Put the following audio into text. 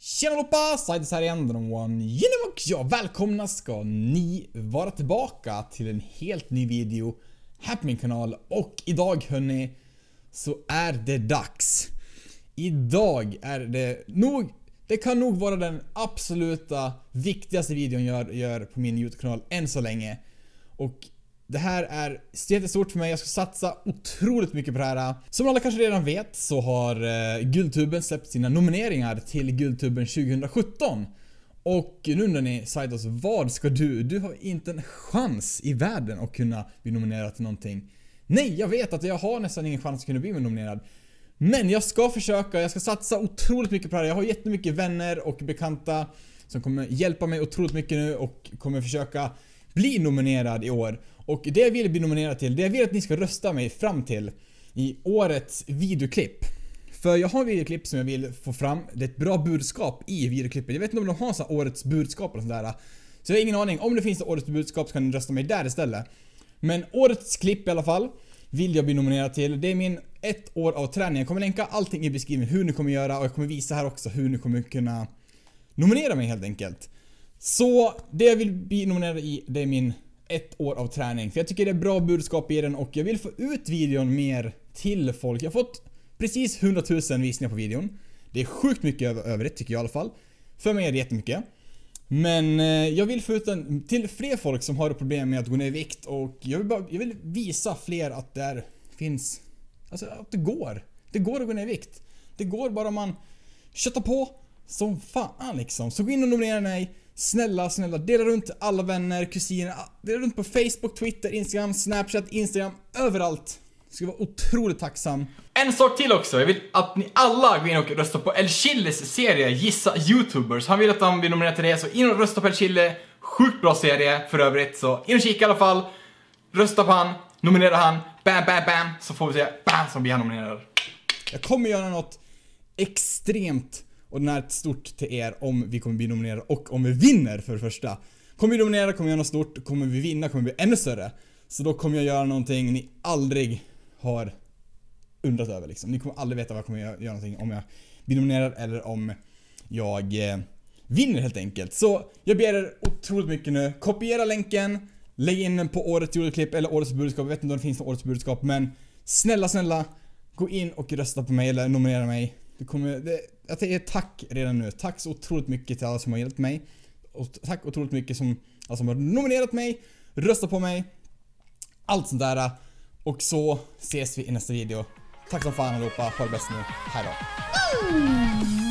Tjena allihopa! Sidus här igen, den One Genom och jag välkomna ska ni vara tillbaka till en helt ny video här på min kanal och idag hörni så är det dags. Idag är det nog, det kan nog vara den absoluta viktigaste videon jag gör på min YouTube-kanal än så länge. Och det här är jättestort för mig, jag ska satsa otroligt mycket på det här. Som alla kanske redan vet så har eh, Guldtuben släppt sina nomineringar till Guldtuben 2017. Och nu undrar ni Saidos, vad ska du? Du har inte en chans i världen att kunna bli nominerad till någonting. Nej, jag vet att jag har nästan ingen chans att kunna bli nominerad. Men jag ska försöka, jag ska satsa otroligt mycket på det här. Jag har jättemycket vänner och bekanta som kommer hjälpa mig otroligt mycket nu och kommer försöka bli nominerad i år. Och det jag vill bli nominerad till, det jag vill att ni ska rösta mig fram till i årets videoklipp. För jag har videoklipp som jag vill få fram. Det är ett bra budskap i videoklippet. Jag vet inte om de har så årets budskap eller sådär. Så jag har ingen aning. Om det finns ett årets budskap så kan ni rösta mig där istället. Men årets klipp i alla fall vill jag bli nominerad till. Det är min ett år av träning. Jag kommer länka allting i beskrivningen hur ni kommer göra och jag kommer visa här också hur ni kommer kunna nominera mig helt enkelt. Så det jag vill bli nominerad i, det är min ett år av träning. För jag tycker det är bra budskap i den och jag vill få ut videon mer till folk. Jag har fått precis 100 000 visningar på videon. Det är sjukt mycket över övrigt tycker jag i alla fall. För mig är det jättemycket. Men eh, jag vill få ut den till fler folk som har problem med att gå ner i vikt och jag vill, bara, jag vill visa fler att det finns... Alltså att det går. Det går att gå ner i vikt. Det går bara man köttar på som fan liksom. Så gå in och nominera mig. Snälla, snälla, dela runt alla vänner, kusiner, dela runt på Facebook, Twitter, Instagram, Snapchat, Instagram, överallt. Jag skulle vara otroligt tacksam. En sak till också, jag vill att ni alla går in och röstar på El Chiles serie Gissa Youtubers. Han vill att de blir nominerade till det, så in och rösta på El Chile. Sjukt bra serie för övrigt, så in och kika i alla fall. Rösta på han, nominera han, bam, bam, bam, så får vi se, bam, som blir han nominerad. Jag kommer göra något extremt och den är ett stort till er om vi kommer bli nominerade och om vi vinner för det första. Kommer vi nominera kommer vi göra något stort, kommer vi vinna kommer vi bli ännu större. Så då kommer jag göra någonting ni aldrig har undrat över liksom. Ni kommer aldrig veta vad jag kommer göra någonting om jag blir nominerad eller om jag eh, vinner helt enkelt. Så jag ber er otroligt mycket nu. Kopiera länken, lägg in den på årets jordklipp eller årets budskap. Jag vet inte om det finns något årets budskap men snälla, snälla gå in och rösta på mig eller nominera mig. Det kommer, det, jag säger tack redan nu. Tack så otroligt mycket till alla som har hjälpt mig. Och tack otroligt mycket som, alla som har nominerat mig, röstat på mig. Allt sånt där. Och så ses vi i nästa video. Tack som fan allihopa. Ha det bäst nu. Hejdå. Mm.